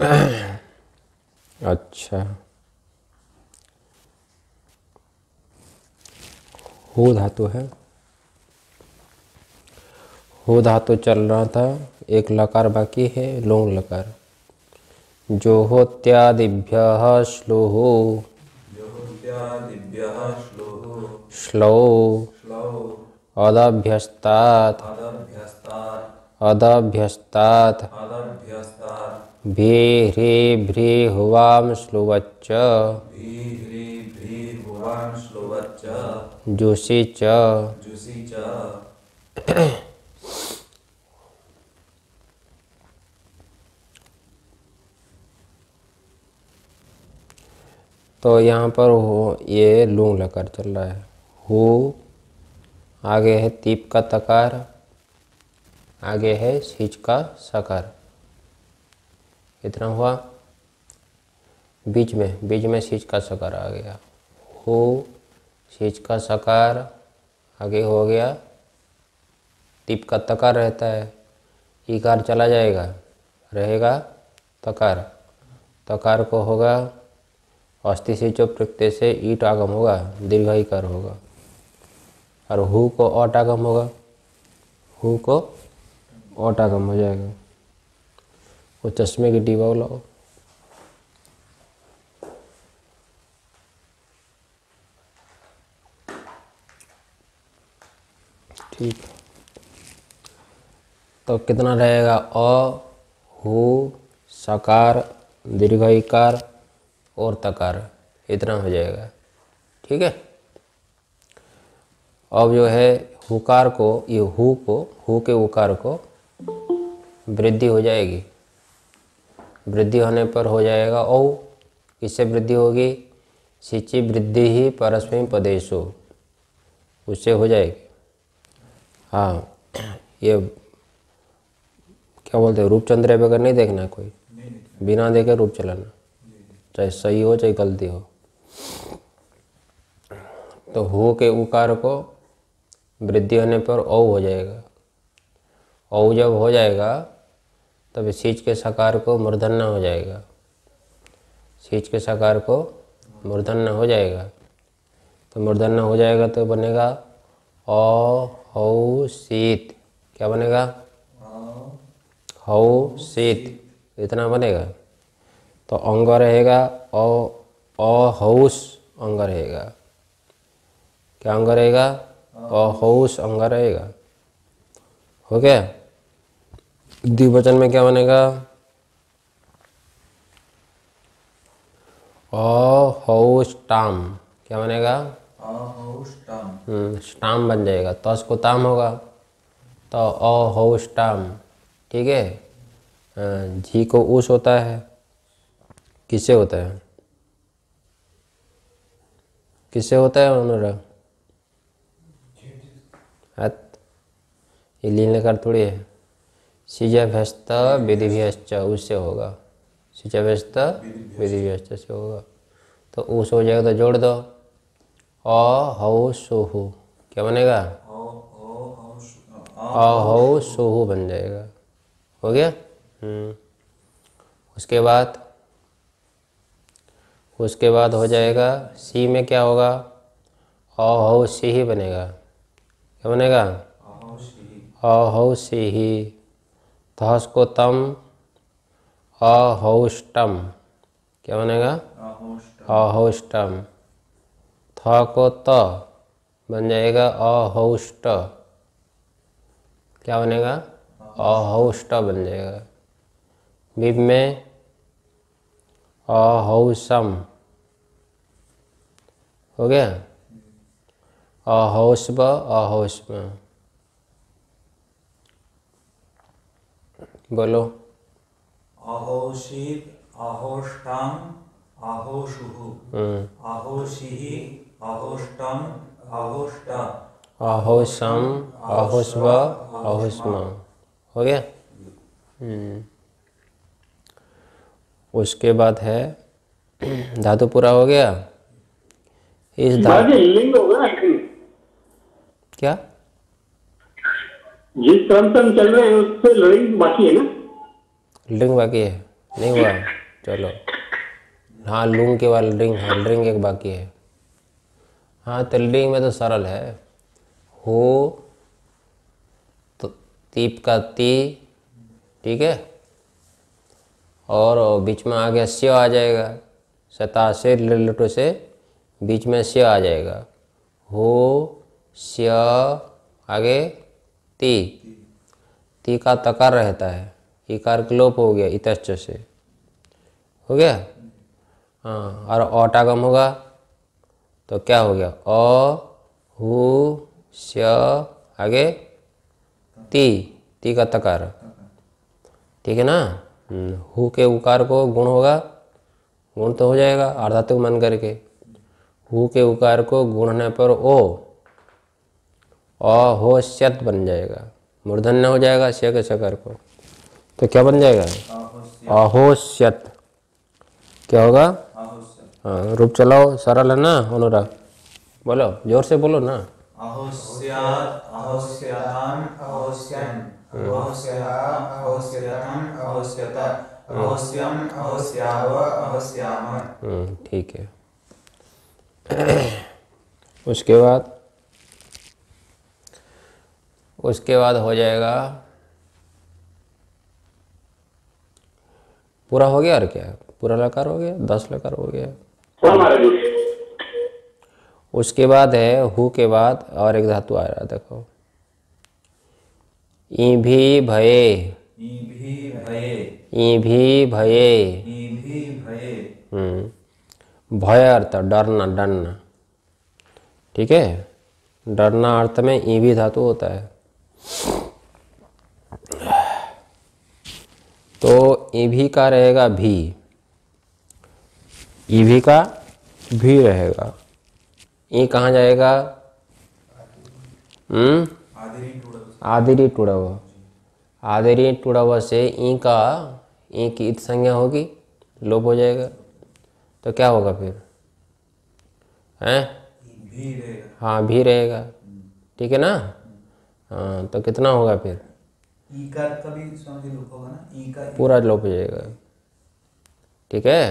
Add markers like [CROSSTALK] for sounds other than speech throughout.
[COUGHS] अच्छा हो धातु है हो धातु चल रहा था एक लकार बाकी है लोन लकार जो हो त्यादिभ्य श्लो हो अदभ्यस्तात् अदभ्यस्तात् भे ह्रे भ्रे हुवाम श्लोवच्च जोशि च तो यहाँ पर हो ये लूंग लकार चल रहा है हो आगे है तीप का तकार आगे है सिच का सकार इतना हुआ बीच में बीच में सीच का सकार आ गया हो सीच का सकार आगे हो गया टिप का तकार रहता है इकार चला जाएगा रहेगा तकार तकार को होगा अस्थि से जो प्रत्यय से ईट आगम होगा दीर्घ इकार होगा और हु को आगम होगा हु को आगम हो जाएगा वो चश्मे की टीवा लाओ ठीक तो कितना रहेगा अ हु साकार दीर्घकार और तकार इतना हो जाएगा ठीक है अब जो है हुकार को ये हु को हु के उकार को वृद्धि हो जाएगी वृद्धि होने पर हो जाएगा औ किससे वृद्धि होगी सिंची वृद्धि ही परस्मी पदेशो उससे हो जाएगी हाँ ये क्या बोलते हैं रूपचंद्र बगैर नहीं देखना कोई बिना देखे रूप चलाना चाहे सही हो चाहे गलती हो तो हो के उकार को वृद्धि होने पर औ हो जाएगा औ जब हो जाएगा तब सीच के साकार को मूर्धन्य हो जाएगा सीच के साकार को मूर्धन्य हो जाएगा तो मूर्धन्य हो जाएगा तो बनेगा अ हौ शीत क्या बनेगा हौ शीत इतना बनेगा तो अंग रहेगा अ अहौस अंग रहेगा क्या अंग रहेगा अहौस अंग रहेगा हो गया द्विवचन में क्या बनेगा स्टाम क्या बनेगा हम्म, स्टाम बन जाएगा तस तो को ताम होगा तो स्टाम ठीक है जी को उस होता है किसे होता है किसे होता है अनुराग इलीन लेकर थोड़ी है सिजाभ्यस्त विधि उससे होगा सिजाभ्यस्त विधि से होगा तो उस हो जाएगा तो जोड़ दो अ हौ सोहु क्या बनेगा अ हौ सोहु बन जाएगा हो गया हम्म। उसके बाद उसके बाद हो जाएगा सी में क्या होगा अ हौ सी ही बनेगा क्या बनेगा अ हौ सी ही धस्कोतम अहौष्टम क्या बनेगा अहौष्टम थ को त बन जाएगा अहौष्ट क्या बनेगा अहौष्ट बन जाएगा बिब में अहौसम हो गया अहोस्ब अहोस्म बोलो अहोषित अहोष्टम अहोष्टम अहोस्व अहोस्म हो गया हम्म। उसके बाद है धातु पूरा हो गया इस धातु क्या जिस क्रम से हम चल रहे हैं उससे लर्निंग बाकी है ना लर्निंग बाकी है नहीं हुआ चलो हाँ लूंग के बाद लर्निंग हाँ लर्निंग एक बाकी है हाँ तो लर्निंग में तो सरल है हो तो तीप का ती ठीक है और बीच में आ गया स्य आ जाएगा सता से लटो से बीच में स्य आ जाएगा हो स्य आगे ती ती का तकार रहता है इकार के लोप हो गया इतश्च से हो गया हाँ और औटागम होगा तो क्या हो गया अ हु आगे ती ती का तकार ठीक है ना हम्म, हु के उकार को गुण होगा गुण तो हो जाएगा आर्धातुक मन करके हु के उकार को गुण होने पर ओ और हो श्यत बन जाएगा मूर्धन्य हो जाएगा श्य के शकर को तो क्या बन जाएगा अहोश्यत क्या होगा हाँ रूप चलाओ सरल है ना अनुराग बोलो जोर से बोलो ना हम्म, ठीक है [CLEARS THROAT] उसके बाद उसके बाद हो जाएगा पूरा हो गया और क्या पूरा लकार हो गया दस लकार हो गया उसके बाद है हु के बाद और एक धातु आ रहा देखो ई भी भये ई भी भये हम्म। भय अर्थ डरना डरना ठीक है डरना अर्थ में ई भी धातु होता है तो भी का रहेगा भी भी का भी रहेगा ई कहाँ जाएगा हम्म? आदिरी टुड़व आदिरी टुड़व से ई का ई की इत संज्ञा होगी लोप हो जाएगा तो क्या होगा फिर हैं हाँ भी रहेगा ठीक है ना हाँ तो कितना होगा फिर ई का कभी समझ होगा ना ई का पूरा लोप हो जाएगा ठीक है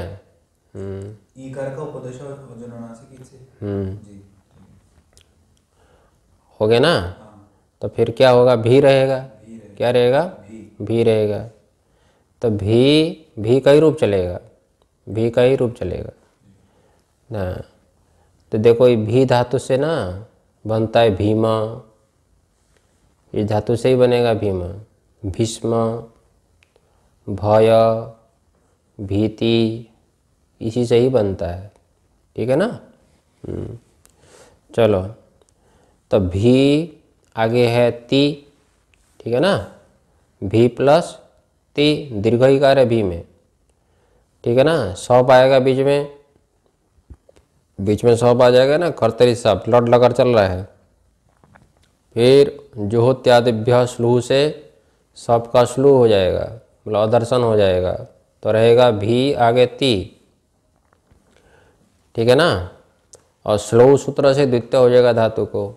हम्म ई का उपदेश हम्म हो गया ना हाँ। तो फिर क्या होगा भी रहेगा क्या रहेगा भी रहेगा तो भी भी कई रूप चलेगा भी कई रूप चलेगा ना तो देखो ये भी धातु से ना बनता है भीमा ये धातु से ही बनेगा भीम भीष्म भय भीति इसी से ही बनता है ठीक है ना हम्म। चलो तो भी आगे है ती ठीक है ना भी प्लस ती दीर्घ ही कार है भी में ठीक है ना सौप आएगा बीच में बीच में सौप आ जाएगा ना कर्तरी सब लड लगा चल रहा है फिर जुहोत्यादिभ्य स्लू से सबका स्लू हो जाएगा मतलब अदर्शन हो जाएगा तो रहेगा भी आगे ती ठीक है ना और स्लो सूत्र से द्वितीय हो जाएगा धातु को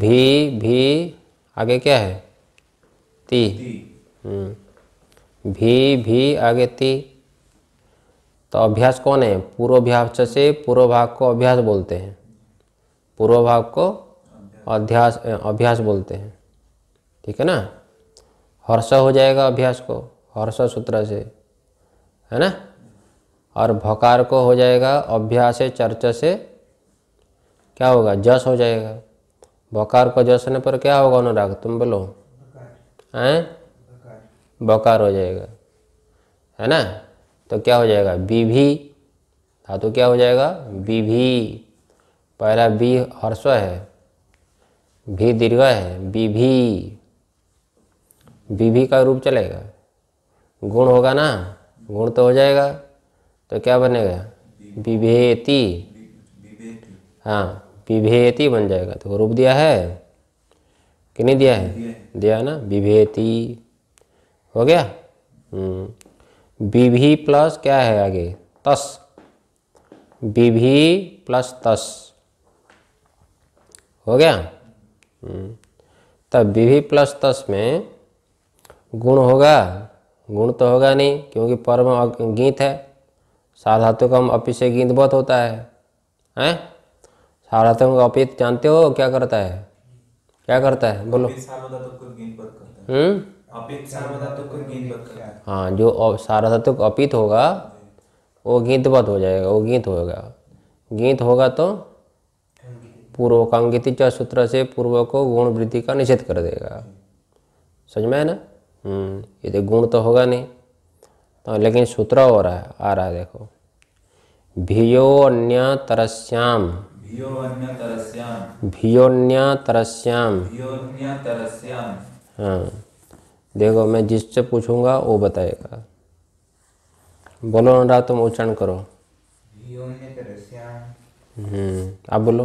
भी भी आगे क्या है ती, ती। हम्म। भी भी आगे ती तो अभ्यास कौन है पूर्वाभ्यास से पूर्व भाग को अभ्यास बोलते हैं पूर्व भाग को अध्यास अभ्यास बोलते हैं ठीक है ना हर्ष हो जाएगा अभ्यास को हर्ष सूत्र से है ना और भकार को हो जाएगा अभ्यास चर्चा से क्या होगा जस हो जाएगा बकार को जस होने पर क्या होगा अनुराग तुम बोलो हैं बकार हो जाएगा है ना तो क्या हो जाएगा बीभी धातु क्या हो जाएगा बीभी पहला बी हर्ष है भी दीर्घ है विभी बीभी का रूप चलेगा गुण होगा ना गुण तो हो जाएगा तो क्या बनेगा विभेती हाँ विभेती बन जाएगा तो रूप दिया है कि नहीं दिया है दिया ना विभेती हो गया हम्म। विभी प्लस क्या है आगे तस विभी प्लस तस हो गया हम्म। तब वी प्लस तस में गुण होगा गुण तो होगा नहीं क्योंकि परम गीत है साधातु का अपी से गीत बहुत होता है हैं साधातु का अपित जानते हो क्या करता है क्या करता है बोलो हम्म? हाँ जो साधातुक अपित होगा वो गीत गीतवत हो जाएगा वो गीत होगा गीत होगा तो पूर्वकांगिति च सूत्र से पूर्व को गुण वृद्धि का निषेध कर देगा समझ में है ना हम्म, ये तो गुण तो होगा नहीं तो लेकिन सूत्र हो रहा है आ रहा है देखो भियो अन्य तरस्याम भियोन्य तरस्याम हाँ देखो मैं जिससे पूछूंगा वो बताएगा बोलो अनुराग तुम उच्चारण करो हम्म, आप बोलो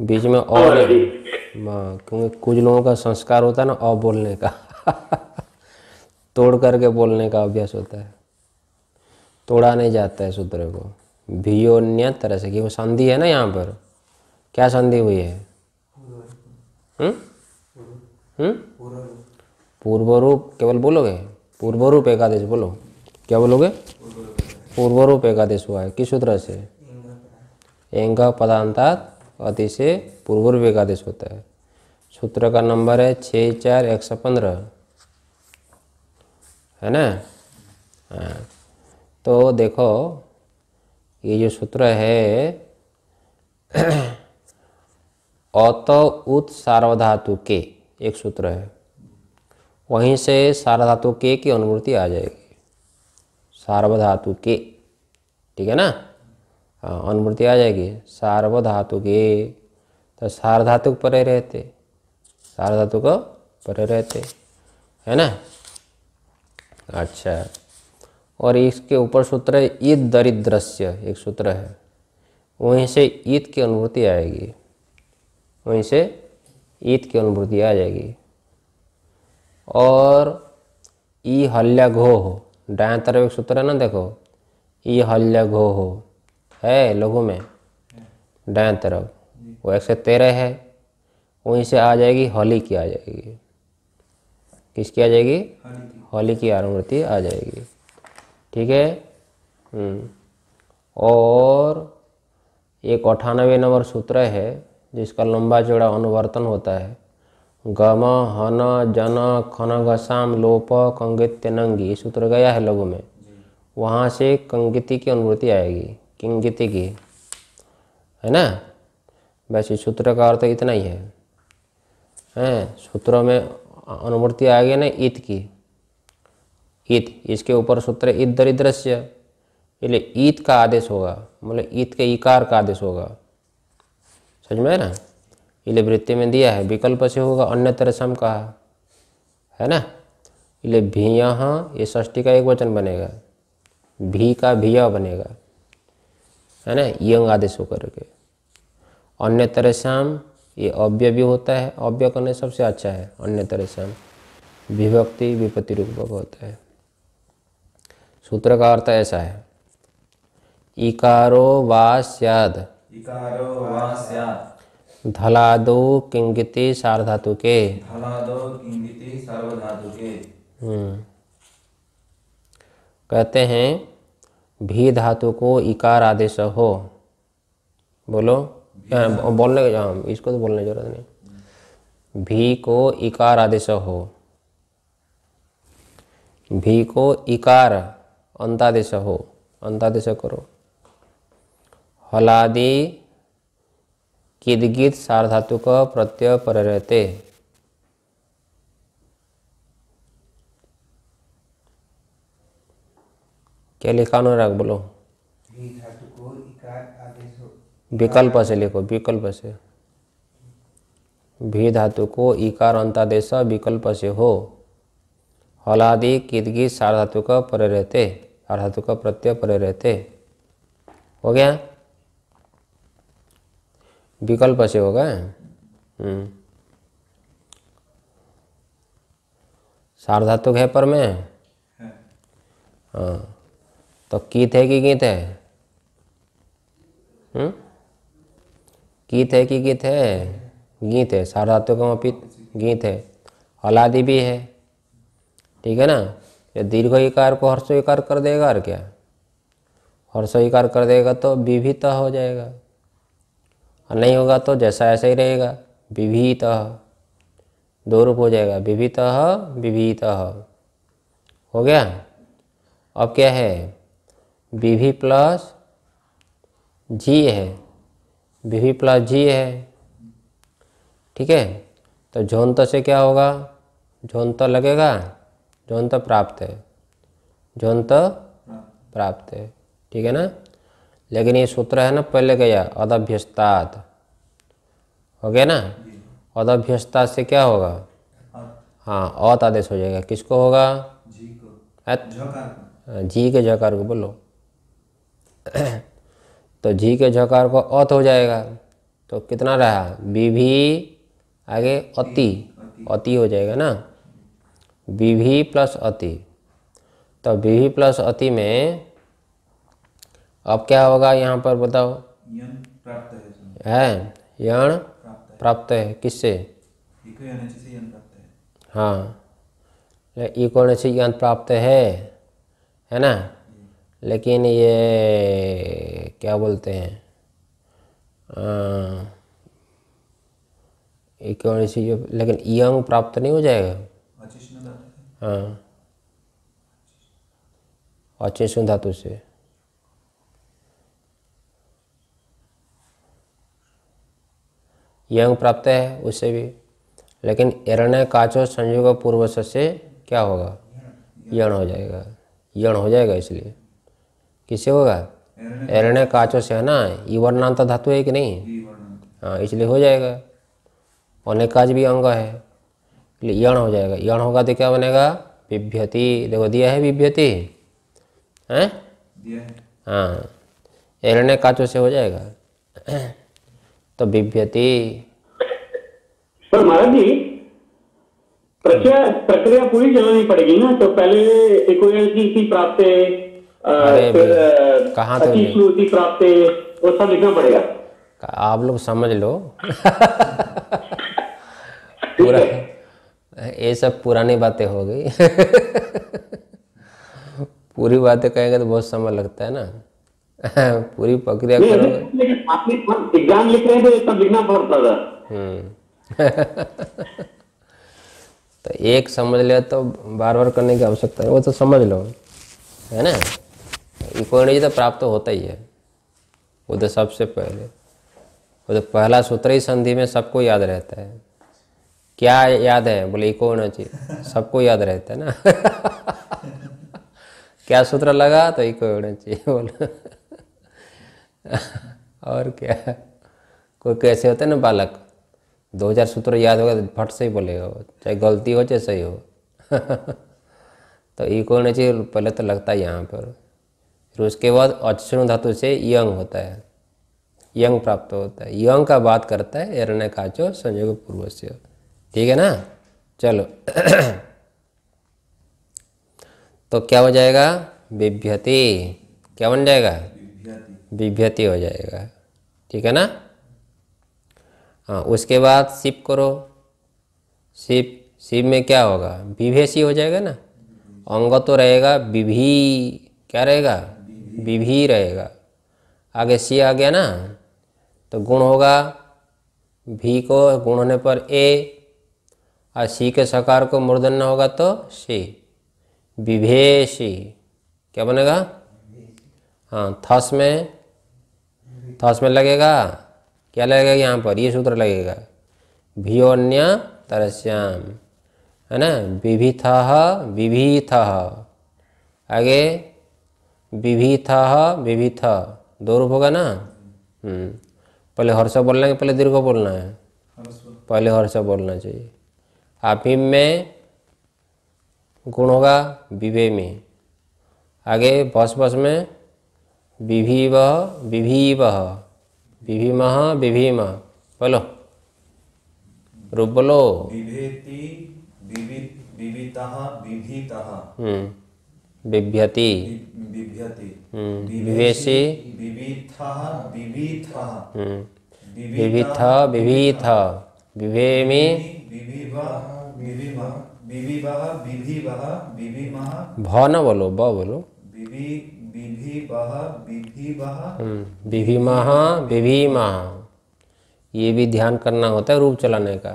बीच में और हाँ, क्योंकि कुछ लोगों का संस्कार होता है ना और बोलने का [LAUGHS] तोड़ करके बोलने का अभ्यास होता है तोड़ा नहीं जाता है सूत्र को भी तरह से कि वो संधि है ना यहाँ पर क्या संधि हुई है हम्म? हम्म? पूर्व रूप केवल बोलोगे पूर्वरूप एकादेश बोलो क्या बोलोगे पूर्व रूप एकादेश हुआ है किस सूत्र से एंग पदांतात अति से एकादेश होता है सूत्र का नंबर है छः चार एक सौ पंद्रह है ना हाँ तो देखो ये जो सूत्र है [CLEARS THROAT] अत उत सार्वधातु के एक सूत्र है वहीं से सार्वधातु के की अनुमृति आ जाएगी सार्वधातु के ठीक है ना हाँ, अनुमृति आ जाएगी सार्वधातु के तो सार्वधातुक परे रहते सार्वधातु को परे रहते है ना अच्छा और इसके ऊपर सूत्र है ईद दरिद्रस्य एक सूत्र है वहीं से ईद की अनुभूति आएगी वहीं से ईद की अनुभूति आ जाएगी और ई हल्या घो हो डाया तरफ एक सूत्र है ना देखो ई हल्या घो हो है लघु में डाय तरफ वो एक सौ तेरह है वहीं से आ जाएगी होली की आ जाएगी किसकी आ जाएगी होली की आरुमूर्ति आ जाएगी ठीक है हम्म। और एक अठानवे नंबर सूत्र है जिसका लंबा जोड़ा अनुवर्तन होता है गम हन जन खन घसाम लोप कंगित नंगी सूत्र गया है लघु में वहाँ से कंगिति की अनुवृत्ति आएगी कि इति कि है ना वैसे सूत्रकार तो इतना ही है है सूत्र में अनुवृत्ति आ गई ना इति की इति इसके ऊपर सूत्र इद्दरिद्रस्य એટલે ઇત કા આદેશ હોગા મતલબ ઇત કે ઇકાર કા આદેશ હોગા સમજ મેરા ઇલે બ્રેતે મેં દિયા હે વિકલ્પ છે હોગા અન્યતરસમ કા હે ના ઇલે ભયહ એ સષ્ટિ કા એક વચન બનેગા ભી કા ભયા બનેગા है ना यंग आदेश होकर के अन्य तरह श्याम ये अव्य भी होता है अव्य करने सबसे अच्छा है अन्य तरह श्याम विभक्ति विपत्ति रूपक होता है सूत्र का अर्थ ऐसा है इकारो वा इकारो वा धलादो किंगिति सारधातु के धलादो किंगिति सार्वधातु के हम्म कहते हैं भी धातु को इकार आदेश हो बोलो हाँ, बोलने हाँ, इसको तो बोलने की जरूरत नहीं भी को इकार आदेश हो भी को इकार अंतादेश हो अंतादेश करो हलादि किदगित सार धातु का प्रत्यय पर रहते क्या लिखा ಕೇಳಿ ಕಾನೂರಾಗಿ बोलो विकल्प से लिखो विकल्प से भी धातु को इकार अंतादेश विकल्प से हो हलादि किदगी सार धातु का परे रहते सार धातु का प्रत्यय परे रहते हो गया विकल्प से गया हम्म। सार धातु है पर में हाँ, हाँ। तो कीत है कि गीत है हुँ? हम्म? गीत है कि गीत है गीत है साधातु तो का मपित गीत है अलादि भी है ठीक है ना ये दीर्घ इकार को हर्षो इकार कर देगा और क्या हर्ष इकार कर देगा तो विभित हो जाएगा और नहीं होगा तो जैसा ऐसा ही रहेगा विभीत दो रूप हो जाएगा विभित विभीत हो गया अब क्या है बी वी प्लस जी है बी वी प्लस जी है ठीक है तो तो से क्या होगा तो लगेगा तो प्राप्त है तो प्राप्त है ठीक है ना लेकिन ये सूत्र है ना पहले गया अदभ्यस्तात हो गया ना अदभ्यस्ता से क्या होगा हाँ अत आदेश हो जाएगा किसको होगा जी को जी हाँ, के जकार को बोलो [CLEARS THROAT] तो जी के झकार को अत हो जाएगा तो कितना रहा विभी आगे अति अति हो जाएगा ना विभी प्लस अति तो विभी प्लस अति में अब क्या होगा यहाँ पर बताओ है यण प्राप्त है किससे हाँ इको से यंत्र प्राप्त है है ना लेकिन ये क्या बोलते हैं इक्यासी जो लेकिन यंग प्राप्त नहीं हो जाएगा हाँ अचेषण धातु से यंग प्राप्त है उससे भी लेकिन एरण काचो संयोग पूर्वश से क्या होगा यण हो जाएगा यण हो जाएगा इसलिए किससे होगा एरण काचो से है ना ईवर्णांत धातु है कि नहीं हाँ इसलिए हो जाएगा और नेकाज भी अंग है इसलिए यण हो जाएगा यण होगा तो क्या बनेगा विभ्यति देखो दिया है विभ्यति है हाँ एरण काचो से हो जाएगा तो विभ्यति प्रक्रिया पूरी चलानी पड़ेगी ना तो पहले इक्वेशन की प्राप्त फिर कहाँ तो प्राप्त वो सब लिखना पड़ेगा आप लोग समझ लो पूरा ये सब पुरानी बातें हो गई पूरी बातें कहेंगे तो बहुत समय लगता है ना पूरी प्रक्रिया करोगे एग्जाम लिख रहे थे तो सब लिखना पड़ता था हम्म। [LAUGHS] तो एक समझ लिया तो बार बार करने की आवश्यकता है वो तो समझ लो है ना कोई नहीं तो प्राप्त होता ही है वो तो सबसे पहले वो तो पहला सूत्र ही संधि में सबको याद रहता है क्या याद है बोले इको होना चाहिए सबको याद रहता है ना [LAUGHS] क्या सूत्र लगा तो इको होना चाहिए [LAUGHS] और क्या कोई कैसे होते ना बालक दो हजार सूत्र याद होगा तो फट से ही बोलेगा वो चाहे गलती हो चाहे सही हो [LAUGHS] तो इको होना चाहिए पहले तो लगता है यहाँ पर फिर उसके बाद अक्षण धातु से यंग होता है यंग प्राप्त होता है यंग का बात करता है एरने काचो संयोग पूर्व से ठीक है ना चलो [CLEARS THROAT] तो क्या हो जाएगा विभ्यति क्या बन जाएगा विभ्यति हो जाएगा ठीक है ना हाँ उसके बाद शिप करो शिप शिप में क्या होगा विभेषी हो जाएगा ना अंग तो रहेगा विभी क्या रहेगा विभी रहेगा आगे सी आ गया ना तो गुण होगा भी को गुण होने पर ए और सी के सकार को मूर्धन्य होगा तो सी विभेषी क्या बनेगा हाँ थस में थस में लगेगा क्या लगेगा यहाँ पर ये सूत्र लगेगा भियोन्य तरस्याम है ना विभिथ विभिथ आगे विभिथ विभिथ दो रूप होगा ना हम्म। पहले हर्ष बोलना है पहले दीर्घ बोलना है पहले हर्ष बोलना चाहिए अभिम में गुण होगा विवे में आगे बस बस में विभी वह विभी विभीव विभीम विभीम बोलो रूप बोलो हम्म। विभ्यति भ न विवेमि भन बोलो ब बोलो विभीमा हम्म। ये भी ध्यान करना होता है रूप चलाने का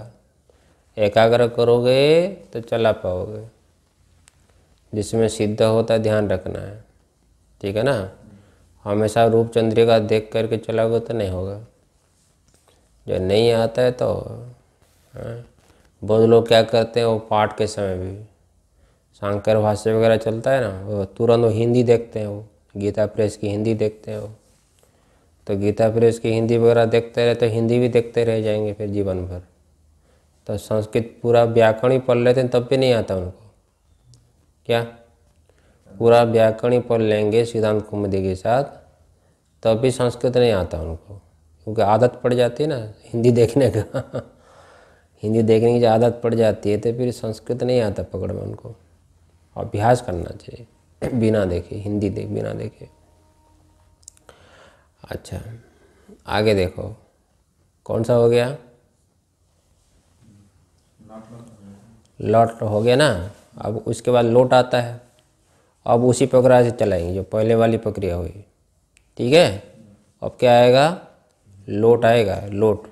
एकाग्र करोगे तो चला पाओगे जिसमें सिद्ध होता है ध्यान रखना है ठीक है ना हमेशा रूप चंद्रिका देख करके चलाओगे तो नहीं होगा जो नहीं आता है तो हाँ। बहुत लोग क्या करते हैं वो पाठ के समय भी शंकर भाष्य वगैरह चलता है ना वो तुरंत वो हिंदी देखते हैं वो गीता प्रेस की हिंदी देखते हैं वो तो गीता प्रेस की हिंदी वगैरह देखते रहे तो हिंदी भी देखते रह जाएंगे फिर जीवन भर तो संस्कृत पूरा व्याकरण ही पढ़ लेते हैं तब भी नहीं आता उनको क्या पूरा व्याकरण ही पढ़ लेंगे सिद्धांत कुमुदी के साथ तब भी संस्कृत नहीं आता उनको क्योंकि आदत पड़ जाती है ना हिंदी देखने का [LAUGHS] हिंदी देखने की जो आदत पड़ जाती है तो फिर संस्कृत नहीं आता पकड़ में उनको अभ्यास करना चाहिए [CLEARS THROAT] बिना देखे हिंदी देख बिना देखे अच्छा आगे देखो कौन सा हो गया लौट हो गया ना अब उसके बाद लोट आता है अब उसी प्रक्रिया से चलाएंगे जो पहले वाली प्रक्रिया हुई ठीक है अब क्या आएगा लोट आएगा लोट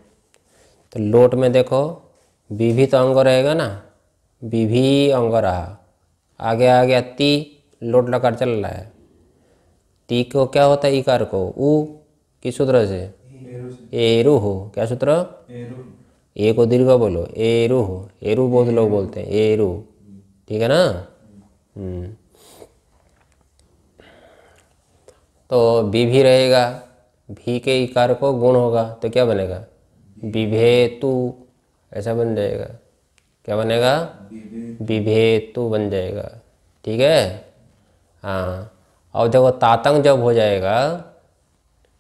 तो लोट में देखो भी तो अंग रहेगा ना विभी अंग रहा आगे आ गया ती लोट लकार चल रहा है ती को क्या होता है इकार को ऊ किस सूत्र से एरू हो क्या सूत्र ए को दीर्घ बोलो एरू हो एरू बहुत लोग बोलते हैं एरू ठीक है ना हम्म। तो बी भी रहेगा भी के इकार को गुण होगा तो क्या बनेगा विभेतु ऐसा बन जाएगा क्या बनेगा विभेतु बन जाएगा ठीक है हाँ और देखो तातंग जब हो जाएगा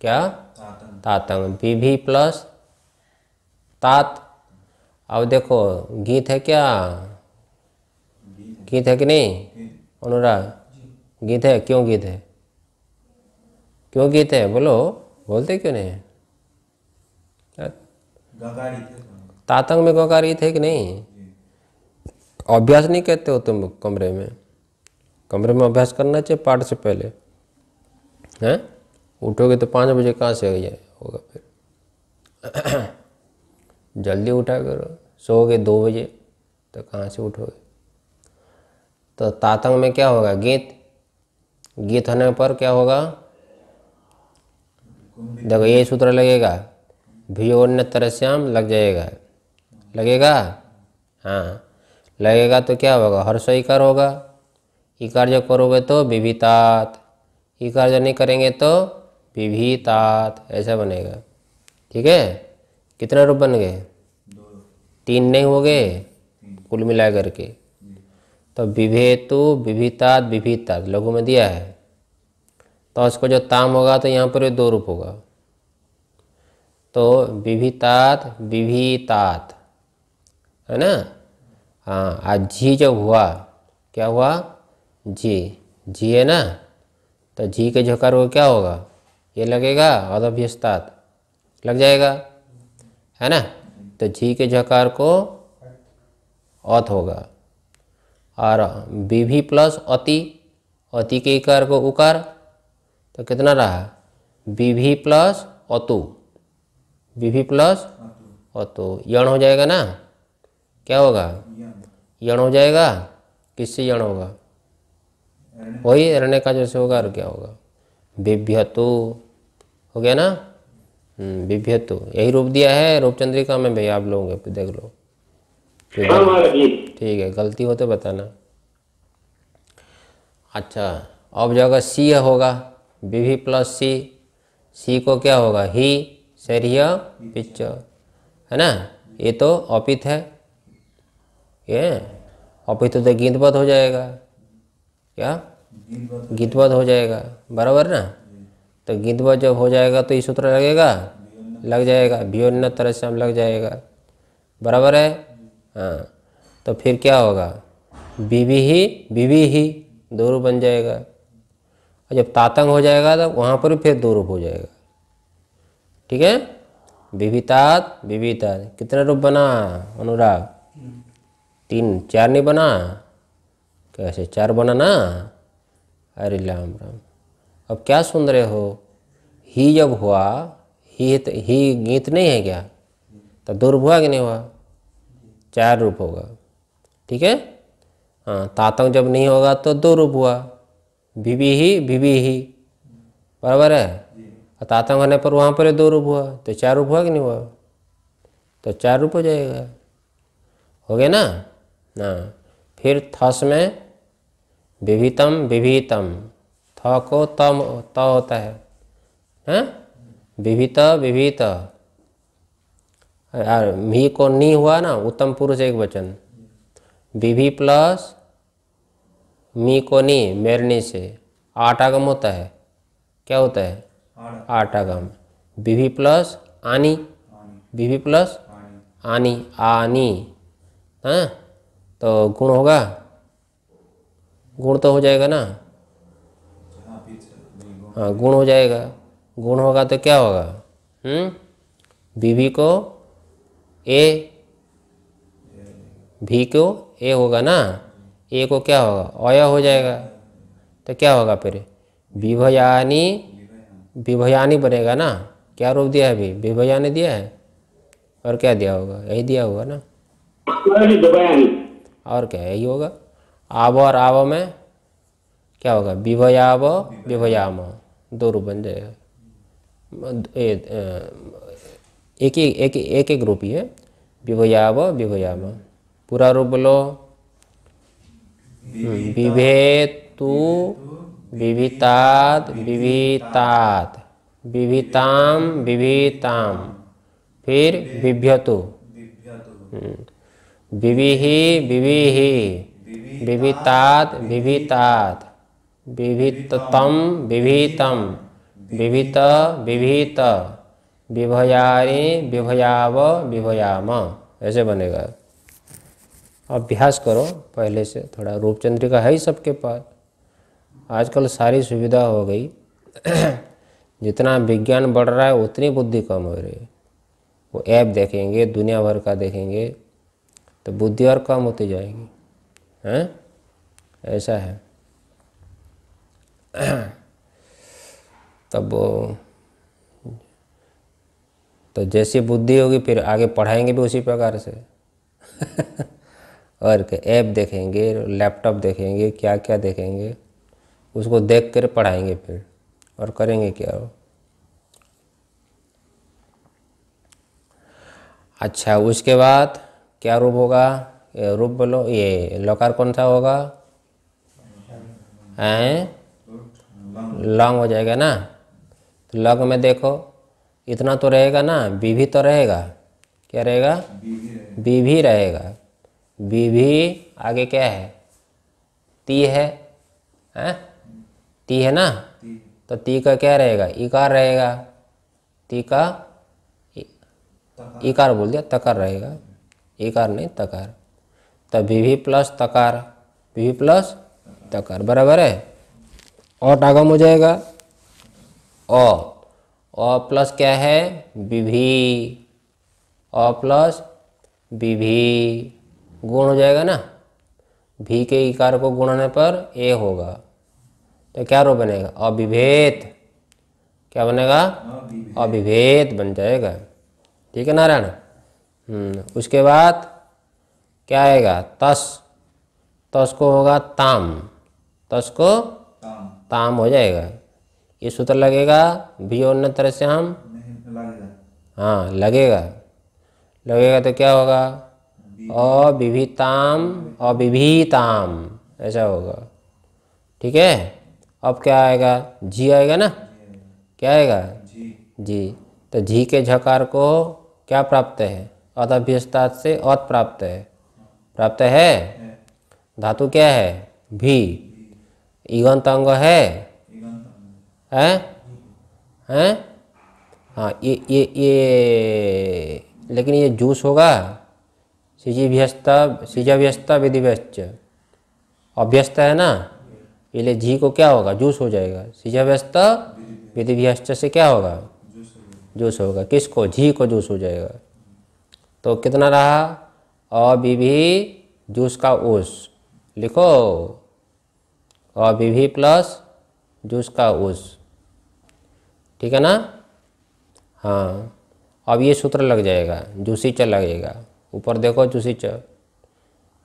क्या तातंग विभी प्लस तात अब देखो गीत है क्या गीत है कि नहीं अनुराग गीत है क्यों गीत है क्यों गीते हैं बोलो बोलते क्यों नहीं है हाँ? तातंग में गकारी थे कि नहीं अभ्यास नहीं कहते हो तुम कमरे में कमरे में अभ्यास करना चाहिए पाठ से पहले हैं हाँ? उठोगे तो पाँच बजे कहाँ से हो होगा फिर [COUGHS] जल्दी उठा करो सोओगे दो बजे तो कहाँ से उठोगे तो तातंग में क्या होगा गीत गीत होने पर क्या होगा देखो ये सूत्र लगेगा भियोन्न तरस्याम लग जाएगा लगेगा हाँ लगेगा तो क्या होगा हर्ष इकार होगा इकार जो करोगे तो विभितात इकार जो नहीं करेंगे तो विभितात ऐसा बनेगा ठीक है कितना रूप बन गए तीन नहीं हो गए कुल मिला करके तो विभेतु विभितात विभितात लघु में दिया है तो उसको जो ताम होगा तो यहाँ पर दो रूप होगा तो विभितात विभितात है ना हाँ आज झी जब हुआ क्या हुआ जी जी है ना तो जी के झकार को क्या होगा ये लगेगा अदभ्यस्तात लग जाएगा है ना तो जी के झकार को अत होगा और विभि प्लस अति अति के इकार को उकार तो कितना रहा बी भी प्लस ओतु बी भी प्लस ओतु यण हो जाएगा ना क्या होगा यण हो जाएगा किससे यण होगा वही रहने का जैसे होगा और क्या होगा बिभ्यतु हो गया ना बिभ्यतु हम्म, यही रूप दिया है रूपचंद्रिका में भैया आप लोगों के देख लो ठीक है गलती हो तो बताना अच्छा अब जगह सी होगा B V plus C C को क्या होगा ही शरीय पिच है ना ये तो अपित है ये अपित तो गिंतपद हो जाएगा क्या गिंतपद हो जाएगा बराबर ना तो गिंतपद जब हो जाएगा तो ये सूत्र लगेगा लग जाएगा व्योन्न तरह से हम लग जाएगा बराबर है हाँ तो फिर क्या होगा बीवी ही बीवी ही दोरू बन जाएगा और जब तातंग हो जाएगा तो वहाँ पर भी फिर दो रूप हो जाएगा ठीक है विभितात विभितात कितना रूप बना अनुराग तीन चार नहीं बना कैसे चार बना ना अरे राम राम अब क्या सुन रहे हो ही जब हुआ ही ही गीत नहीं है क्या तब तो दो रूप हुआ कि नहीं हुआ चार रूप होगा ठीक है हाँ तातंग जब नहीं होगा तो दो रूप हुआ बीवी ही बीवी ही बराबर है और तातम होने पर वहाँ पर दो रूप हुआ तो चार रूप हुआ कि नहीं हुआ तो चार रूप हो जाएगा हो गया ना ना फिर थस में विभितम विभितम थ को तम त होता है हैं हाँ? विभित विभित यार मी को नी हुआ ना उत्तम पुरुष एक वचन विभि प्लस मी को नहीं मेरनी से आगम होता है क्या होता है बी बीवी प्लस आनी बीवी प्लस आनी आनी हाँ तो गुण होगा गुण तो हो जाएगा ना हाँ गुण हो जाएगा गुण होगा तो क्या होगा हम्म बीवी को ए भी को ए होगा ना ए को क्या होगा अय हो जाएगा तो क्या होगा फिर विभयानी विभयानी बनेगा ना क्या रूप दिया है अभी विभयानी दिया है और क्या दिया होगा यही दिया होगा ना और क्या यही होगा आव और आव में क्या होगा विभयाव विभयाम दो रूप बन जाएगा एक ही एक एक ग्रुप रूप ही है विभयाव विभयाम पूरा रूप बोलो विभेद तु विभिताद विभिताद विभिताम विभिताम फिर विभ्यतु विविहि विविहि विभिताद विभिताद विभिततम विभितम विभित विभित विभयारी विभयाव विभयाम ऐसे बनेगा अभ्यास करो पहले से थोड़ा रूपचंद्रिका है ही सबके पास आजकल सारी सुविधा हो गई [CLEARS THROAT] जितना विज्ञान बढ़ रहा है उतनी बुद्धि कम हो रही है वो ऐप देखेंगे दुनिया भर का देखेंगे तो बुद्धि और कम होती जाएगी हैं ऐसा है [CLEARS THROAT] तब तो जैसी बुद्धि होगी फिर आगे पढ़ाएंगे भी उसी प्रकार से [LAUGHS] और के ऐप देखेंगे लैपटॉप देखेंगे क्या क्या देखेंगे उसको देख कर पढ़ाएंगे फिर और करेंगे क्या हो अच्छा उसके बाद क्या रूप होगा ये रूप बोलो ये लकार कौन सा होगा हैं लॉन्ग हो जाएगा ना तो लॉन्ग में देखो इतना तो रहेगा ना बी भी तो रहेगा क्या रहेगा बी भी रहेगा बी भी आगे क्या है ती है हैं ती है ना तो ती का क्या रहेगा इकार रहेगा ती का इकार बोल दिया तकार रहेगा इकार नहीं तकार तो बी भी प्लस तकार बी भी प्लस तकार बराबर है और आगम हो जाएगा ओ ओ प्लस क्या है भी ओ प्लस बीवी गुण हो जाएगा ना भी के इकार को गुणने पर ए होगा तो क्या रो बनेगा अभिभेद क्या बनेगा अभिभेद बन जाएगा ठीक है नारायण हम्म, उसके बाद क्या आएगा तस तस को होगा ताम तस को ताम, हो जाएगा ये सूत्र लगेगा भी और तरह से हम हाँ लगेगा लगेगा तो क्या होगा अविभिताम अविभिताम ऐसा होगा ठीक है अब क्या आएगा जी आएगा ना क्या आएगा जी तो जी के झकार को क्या प्राप्त है अदभ्यस्ता से अत प्राप्त है प्राप्त है धातु क्या है भी ईगंत अंग है हैं हैं हाँ ये ये ये लेकिन ये जूस होगा सिजी सिजाभ्यस्ता विधि व्यस्त अभ्यस्त है ना इसलिए झी को क्या होगा जूस हो जाएगा सिजा व्यस्त विधि व्यस्त से क्या होगा जूस होगा किसको झी को जूस हो जाएगा तो कितना रहा भी जूस का उस लिखो भी प्लस जूस का उस ठीक है ना हाँ अब ये सूत्र लग जाएगा जूसी चल लगेगा ऊपर देखो चूसी च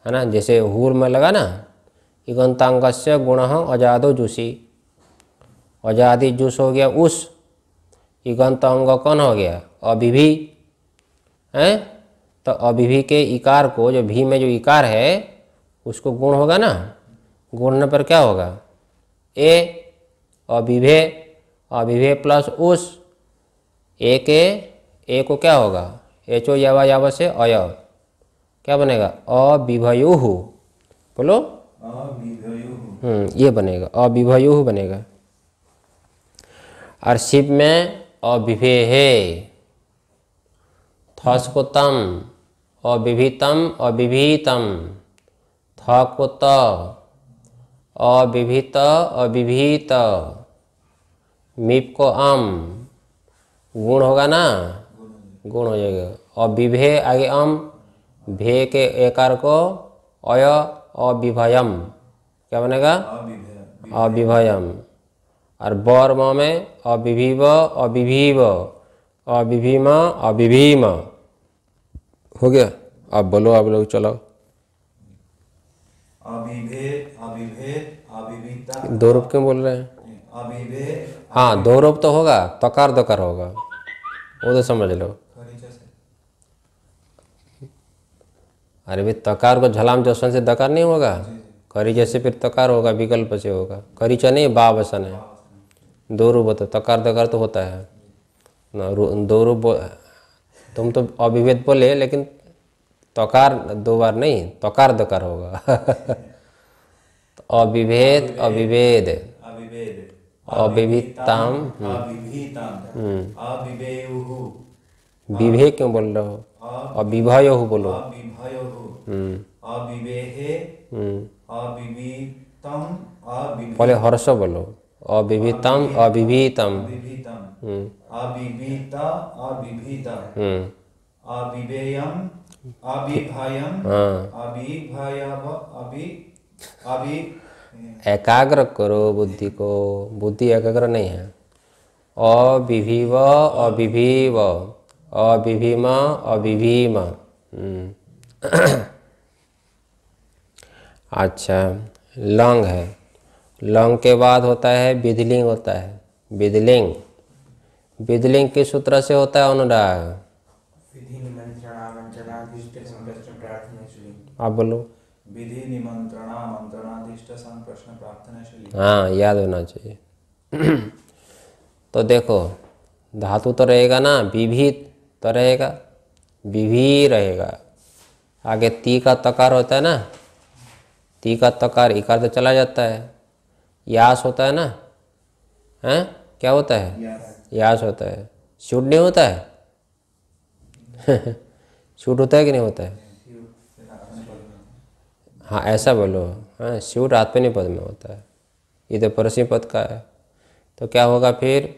है ना जैसे हूर में लगा ना इगंतांग से गुण अजादो जूसी अजादी जूस हो गया उस इगंत अंग कौन हो गया भी हैं तो अभी भी के इकार को जो भी में जो इकार है उसको गुण होगा ना गुण पर क्या होगा ए अभिभे अभिभे प्लस उस ए के ए को क्या होगा एच ओ यावा यावा से अय क्या बनेगा अविभयोह बोलो हम्म, ये बनेगा अविभयोह बनेगा और शिव में अविभे है थस को तम अविभितम अविभितम थ को त अविभित अविभित मिप को अम गुण होगा ना गुण हो जाएगा और विभे आगे अम भे के एकार को अय अविभयम क्या बनेगा अविभयम और बर्म में अविभीव अविभीव अविभीम अविभीम हो गया अब बोलो आप लोग चलो दो रूप क्यों बोल रहे हैं अभिभे हाँ दो रूप तो होगा तकार दकार होगा वो तो समझ लो अरे भाई तकार को झलाम जसन से दकार नहीं होगा करी जैसे फिर तकार होगा विकल्प से होगा करी चने बा वसन है दो रूप होता तकार दकार तो होता है ना दो रूप तुम तो अभिभेद बोले लेकिन तकार दो बार नहीं तकार दकार होगा अविभेद [LAUGHS] तो अभिभेद अविभिताम विभे हम्म। हम्म। क्यों बोल रहे हो अविभय बोलो हम्म। हम्म। पहले हर्ष बोलो অবিবিতম অবিবিতম अभिभीता एकाग्र करो बुद्धि को बुद्धि एकाग्र नहीं है अभिभीव अभिभीव अभिभीम अभिभीम हम्म। [COUGHS] अच्छा लौंग है लौंग के बाद होता है बिदलिंग होता है बिदलिंग बिदलिंग किस सूत्र से होता है अनुराग आप बोलो विधि प्रश्न प्रार्थना हाँ याद होना चाहिए [CLEARS THROAT] तो देखो धातु तो रहेगा ना विभित तो रहेगा विभी रहेगा आगे ती का तकार होता है ना ती का तकार इकार तो चला जाता है यास होता है ना हैं क्या होता है यास होता है शूट नहीं होता है [LAUGHS] शूट होता है कि नहीं होता है हाँ ऐसा बोलो हाँ शूट आत्मनि पद में होता है ये तो परसी पद का है तो क्या होगा फिर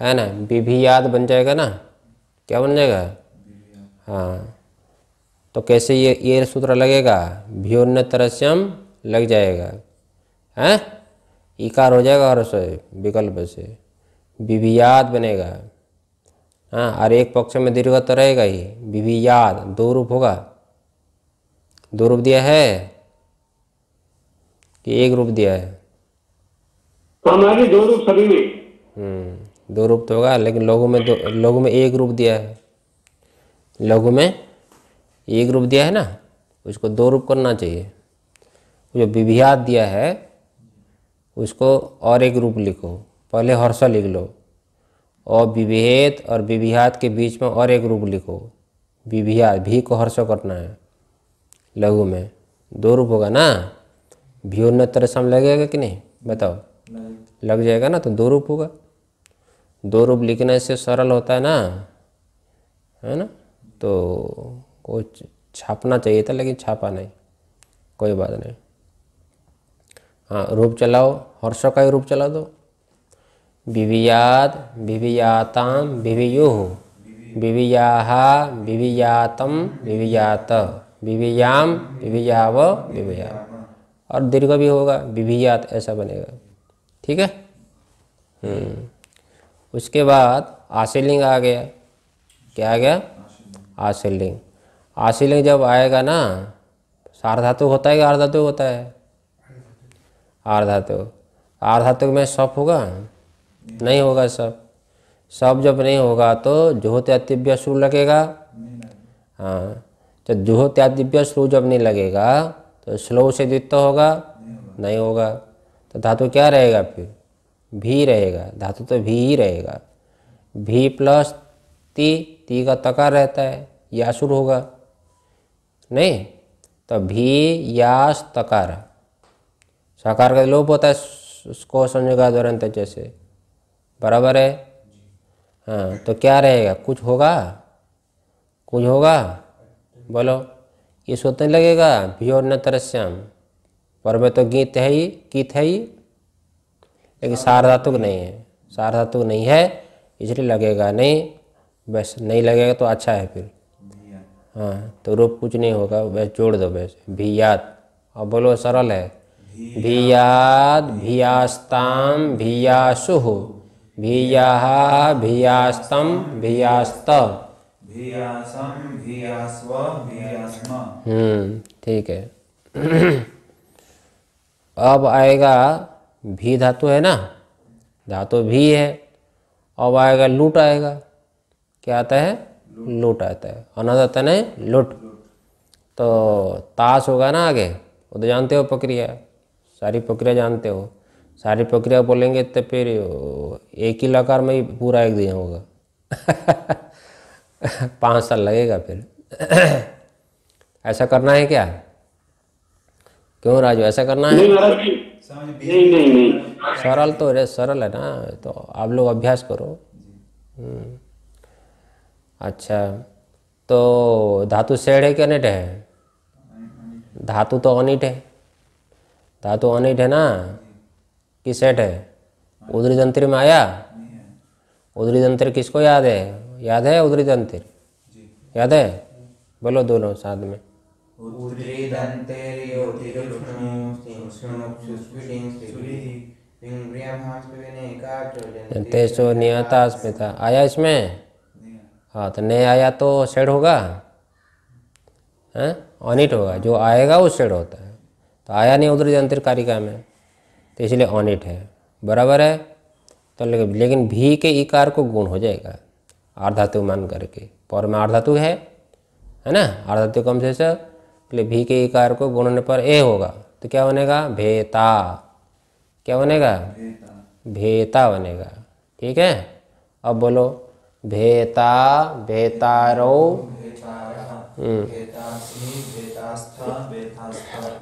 है ना याद बन जाएगा ना क्या बन जाएगा हाँ तो कैसे ये ये सूत्र लगेगा भ्योन्न तरस्यम लग जाएगा हैं इकार हो जाएगा और से विकल्प से विभियाद बनेगा हाँ और एक पक्ष में दीर्घ तो रहेगा ही विभियाद दो रूप होगा दो रूप दिया है कि एक रूप दिया है तो दो रूप सभी में हम्म दो रूप तो होगा लेकिन लोगों में दो लोगों में एक रूप दिया है लोगों में एक रूप दिया है ना उसको दो रूप करना चाहिए जो विभियात दिया है उसको और एक रूप लिखो पहले हर्ष लिख लो और विभेद और विभिहात के बीच में और एक रूप लिखो विभियात भी को हर्ष करना है लघु में दो रूप होगा ना भ्योन्नतर सम लगेगा कि नहीं बताओ नहीं। लग जाएगा ना तो दो रूप होगा दो रूप लिखने से सरल होता है ना है ना तो को छापना चाहिए था लेकिन छापा नहीं कोई बात नहीं हाँ रूप चलाओ हर्षों का ही रूप चला दो विवियात विवियाताम विवियु विवियाहा विवियातम विवियात विवियाम विवियाव विविया और दीर्घ भी होगा विवियात ऐसा बनेगा ठीक है हम्म। उसके बाद आशीलिंग आ गया क्या आ गया आशीलिंग आशीलिंग जब आएगा ना सारधातु होता है कि आर्धातु होता है आर्धातु आर्धातु में सप होगा नहीं होगा सब सब जब नहीं होगा तो जोह या दिव्य शुरू लगेगा हाँ तो जुहोत या दिव्य शुरू जब नहीं लगेगा तो स्लो से द्वित्व होगा नहीं होगा तो धातु क्या रहेगा फिर भी रहेगा धातु तो भी ही रहेगा भी प्लस ती ती का तकार रहता है या शुरू होगा नहीं तो भी या तकार साकार का लोप होता है उसको समझेगा द्वरण जैसे बराबर है हाँ तो क्या रहेगा कुछ होगा कुछ होगा बोलो ये सोचने लगेगा भी और न तरस्याम पर में तो गीत है ही गीत है ही लेकिन सार नहीं है सार नहीं है इसलिए लगेगा नहीं बस नहीं लगेगा तो अच्छा है फिर हाँ तो रूप कुछ नहीं होगा वैसे जोड़ दो वैसे भियात और बोलो सरल है भियाद भियास्ताम भियासुह भिया भियास्तम भियास्त हम्म ठीक है अब आएगा भी धातु है ना धातु भी है अब आएगा लूट आएगा क्या आता है लूट आता है जाता तो है लुट तो ताश होगा ना आगे वो तो जानते हो प्रक्रिया सारी प्रक्रिया जानते हो सारी प्रक्रिया बोलेंगे तो फिर एक ही लकार में ही पूरा एक दिन होगा [LAUGHS] पाँच साल लगेगा फिर [COUGHS] ऐसा करना है क्या क्यों राजू ऐसा करना है नहीं नहीं नहीं सरल तो सरल है ना तो आप लोग अभ्यास करो अच्छा तो धातु सेड है कि अनिट है धातु तो अनिट है धातु अनिट है ना कि सेट है उदरी तंत्र में आया उदरी तंत्र किसको याद है याद है उदरी तंत्र याद है बोलो दोनों साथ में तेसो नियता आया इसमें हाँ तो नहीं आया तो शेड होगा हैं हाँ, ऑनिट होगा जो आएगा वो सेड होता है तो आया नहीं उधर जंतर कारिका में तो इसलिए ऑनिट है बराबर है तो लेकिन भी के इकार को गुण हो जाएगा आर्धातु मान करके पौर में आर्धातु है है ना आर्धातु कम से सर इसलिए भी के इकार को गुण होने पर ए होगा तो क्या बनेगा भेता क्या बनेगा भेता बनेगा ठीक है अब बोलो भेता भेतारो हम्म।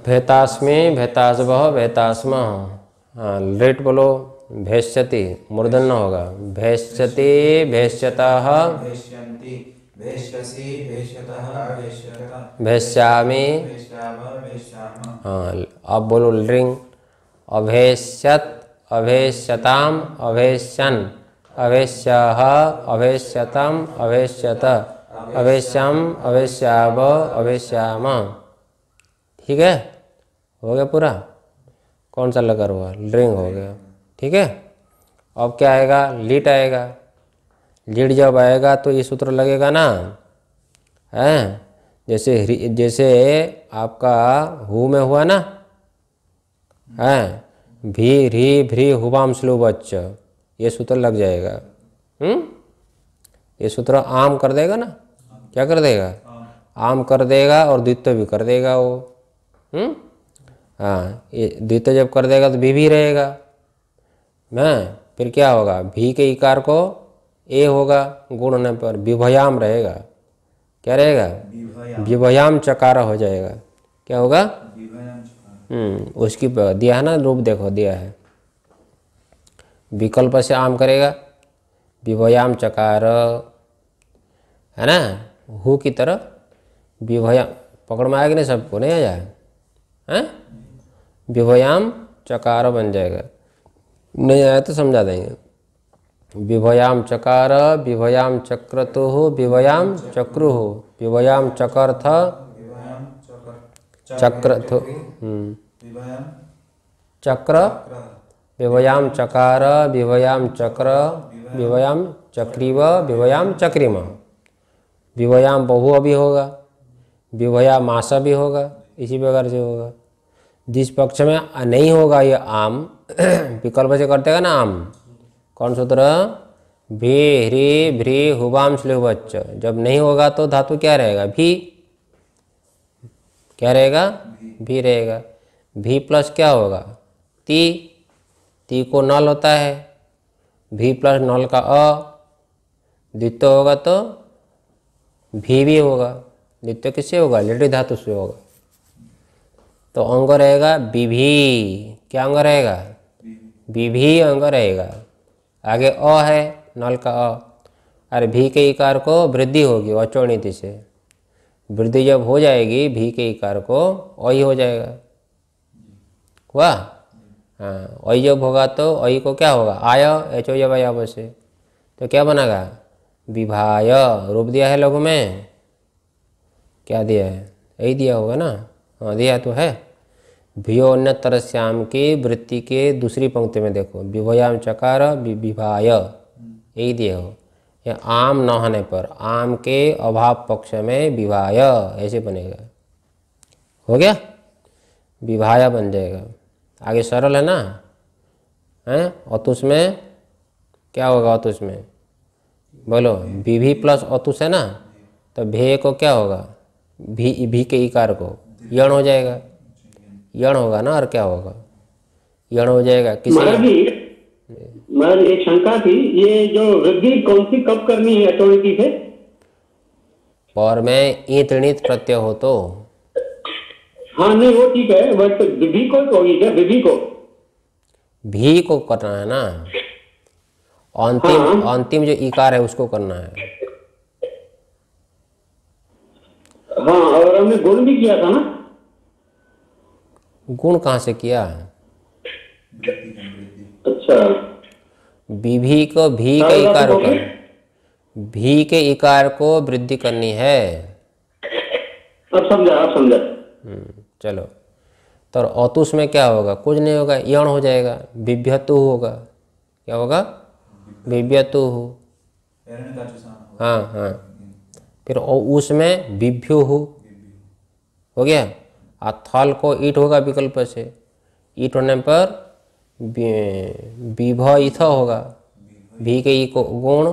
भेतास्मि भेतास्व भेतास्म हाँ, लेट बोलो भेष्यति मूर्धन न होगा भेष्यति भेष्यता भेष्यामि हाँ अब बोलो लिंग अभेश्यत अभेश्यताम अभेश्यन अवेश्य अवेश्यतम अवेश्यत अवेश्यम अवेश्याव अवेश्याम ठीक है हो गया पूरा कौन सा लगा हुआ ड्रिंग हो गया ठीक है अब क्या आएगा लीट आएगा लीट जब आएगा तो ये सूत्र लगेगा ना है जैसे जैसे आपका हु में हुआ ना है भी री भ्री हुबाम स्लू बच्चा ये सूत्र लग जाएगा हम्म ये सूत्र आम कर देगा ना क्या कर देगा आम कर देगा और द्वित्व भी कर देगा वो हम्म हाँ ये द्वित्व जब कर देगा तो भी भी रहेगा मैं हाँ, फिर क्या होगा भी के इकार को ए होगा गुण होने पर विभयाम रहेगा क्या रहेगा विभयाम चकार हो जाएगा क्या होगा हम्म उसकी दिया है ना रूप देखो दिया है विकल्प से आम करेगा विभयाम चकार है ना हु की तरह विभया पकड़ में आएगा नहीं सबको नहीं आ जाए विभयाम चकार बन जाएगा नहीं आया तो समझा देंगे विभयाम चकार विभयाम तो हो विभयाम चक्रु हो विभयाम चकर था हम्म। चक्र चक्र विवयाम चकार विवयाम चक्र विवयाम चक्रीव विवयाम चक्रीम विवयाम बहु भी होगा विवया मास भी होगा इसी प्रकार से होगा जिस पक्ष में नहीं होगा ये आम [CLEARS THROAT] विकल्प से करते ना आम कौन सूत्र भी ह्री भ्री हुबाम श्लेवच्च जब नहीं होगा तो धातु क्या रहेगा भी क्या रहेगा भी रहेगा भी प्लस क्या होगा ती ती को नल होता है भी प्लस नल का अ द्वित्व होगा तो भी भी होगा द्वित्व किससे होगा लेटी धातु से होगा तो अंग रहेगा विभी क्या अंग रहेगा विभी अंग रहेगा आगे अ है नल का अ और भी के इकार को वृद्धि होगी अचोणिति से वृद्धि जब हो जाएगी भी के इकार को अ ही हो जाएगा वाह अय हाँ, जब होगा तो अय को क्या होगा आय एच ओ जब आय से तो क्या बनेगा विभाय रूप दिया है लघु में क्या दिया है यही दिया होगा ना हाँ दिया तो है भियोन्न तरस्याम की वृत्ति के दूसरी पंक्ति में देखो विभयाम चकार विभाय यही दिया हो या आम न होने पर आम के अभाव पक्ष में विवाह ऐसे बनेगा हो गया विवाह बन जाएगा आगे सरल है ना है अतुष में क्या होगा अतुष में बोलो वी भी प्लस अतुष है ना तो भे को क्या होगा भी भी के इकार को यण हो जाएगा यण होगा ना और क्या होगा यण हो जाएगा किसी मार एक शंका थी ये जो वृद्धि कौन सी कब करनी है अटोरिटी से और में ईतणित प्रत्यय हो तो हाँ नहीं वो ठीक है बट विभी को होगी क्या विभी को भी को करना है ना अंतिम हाँ। अंतिम जो इकार है उसको करना है हाँ और हमने गुण भी किया था ना गुण कहाँ से किया अच्छा बीभी को भी के इकार कर भी के इकार को वृद्धि करनी है अब समझा अब समझा हम्म। चलो तो अतुष में क्या होगा कुछ नहीं होगा यण हो जाएगा विभ्यतु होगा क्या होगा विभ्यतु हो हाँ हाँ फिर उसमें विभ्यु हो हो गया और थल को ईट होगा विकल्प से ईट होने पर विभ इथ होगा भी के ई को गुण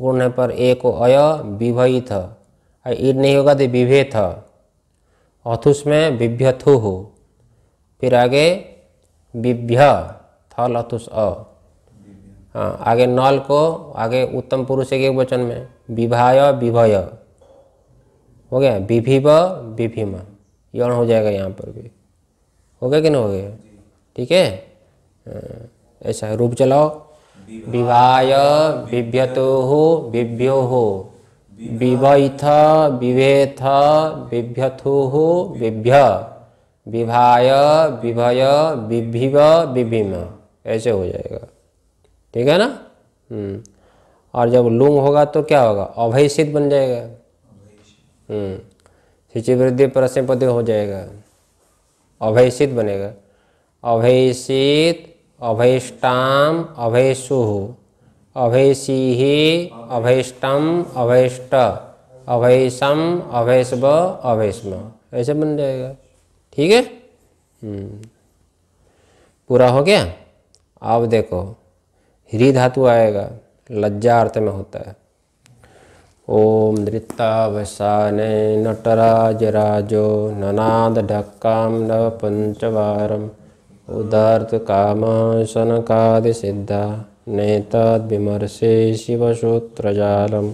गुण पर ए को अय विभ इथ ईट नहीं होगा तो विभे था अथुस तो में बिभ्य थु हो फिर आगे बिभ्य थल अथुष अ हाँ आगे नल को आगे उत्तम पुरुष के वचन में विभाय विभय हो गया विभिव विभिम यौन हो जाएगा यहाँ पर भी हो गया कि नहीं हो गया ठीक है हाँ, ऐसा रूप चलाओ विभाय बिभ्यतो हो हो विवैथ विवेथ विभ्यथु विभ्य विभाय विभय विभिव विभिम ऐसे हो जाएगा ठीक है ना हम्म। और जब लुंग होगा तो क्या होगा अभयसित बन जाएगा हम्म। शिचि वृद्धि प्रश्न पद हो जाएगा अभयसित बनेगा अभयसित अभयष्टाम अभयसुह अभैसी अभयष्टम अभैष्ट अभैसम अभयसब अभयस्म ऐसे बन जाएगा ठीक है हम्म। पूरा हो गया अब देखो ह्री धातु आएगा लज्जा अर्थ में होता है ओम नृत्तावसान नटराज राजो ननाद ढक्काम न पंचवार उदार्थ काम शन का सिद्धा नेताद्विमर्शे शिवसूत्रजालम्